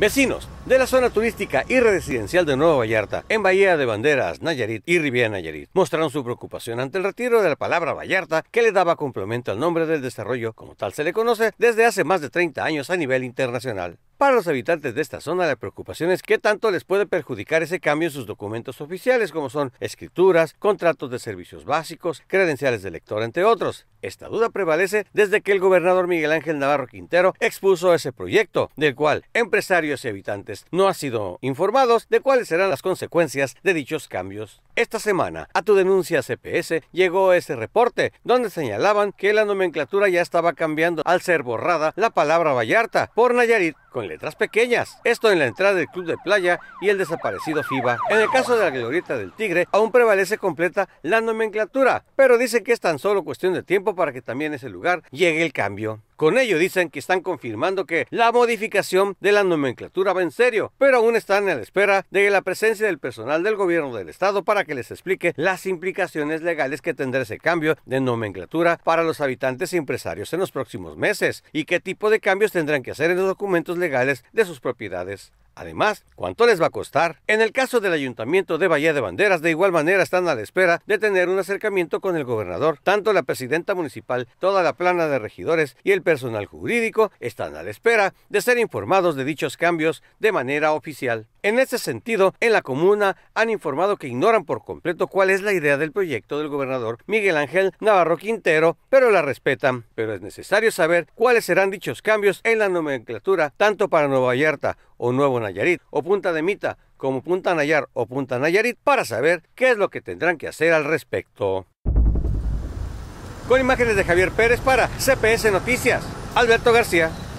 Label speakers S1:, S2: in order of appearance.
S1: Vecinos de la zona turística y residencial de Nueva Vallarta, en Bahía de Banderas, Nayarit y Riviera Nayarit, mostraron su preocupación ante el retiro de la palabra Vallarta que le daba complemento al nombre del desarrollo, como tal se le conoce desde hace más de 30 años a nivel internacional. Para los habitantes de esta zona la preocupación es qué tanto les puede perjudicar ese cambio en sus documentos oficiales como son escrituras, contratos de servicios básicos, credenciales de lector, entre otros. Esta duda prevalece desde que el gobernador Miguel Ángel Navarro Quintero expuso ese proyecto, del cual empresarios y habitantes no han sido informados de cuáles serán las consecuencias de dichos cambios. Esta semana, a tu denuncia CPS llegó ese reporte donde señalaban que la nomenclatura ya estaba cambiando al ser borrada la palabra Vallarta por Nayarit con letras pequeñas. Esto en la entrada del Club de Playa y el desaparecido FIBA. En el caso de la glorieta del Tigre, aún prevalece completa la nomenclatura, pero dicen que es tan solo cuestión de tiempo para que también en ese lugar llegue el cambio. Con ello dicen que están confirmando que la modificación de la nomenclatura va en serio, pero aún están a la espera de la presencia del personal del gobierno del estado para que les explique las implicaciones legales que tendrá ese cambio de nomenclatura para los habitantes y empresarios en los próximos meses y qué tipo de cambios tendrán que hacer en los documentos legales de sus propiedades. Además, ¿cuánto les va a costar? En el caso del Ayuntamiento de Bahía de Banderas, de igual manera están a la espera de tener un acercamiento con el gobernador. Tanto la presidenta municipal, toda la plana de regidores y el personal jurídico están a la espera de ser informados de dichos cambios de manera oficial. En ese sentido, en la comuna han informado que ignoran por completo cuál es la idea del proyecto del gobernador Miguel Ángel Navarro Quintero, pero la respetan. Pero es necesario saber cuáles serán dichos cambios en la nomenclatura tanto para Nueva Vallarta o Nuevo Nayarit o Punta de Mita como Punta Nayar o Punta Nayarit para saber qué es lo que tendrán que hacer al respecto. Con imágenes de Javier Pérez para CPS Noticias, Alberto García.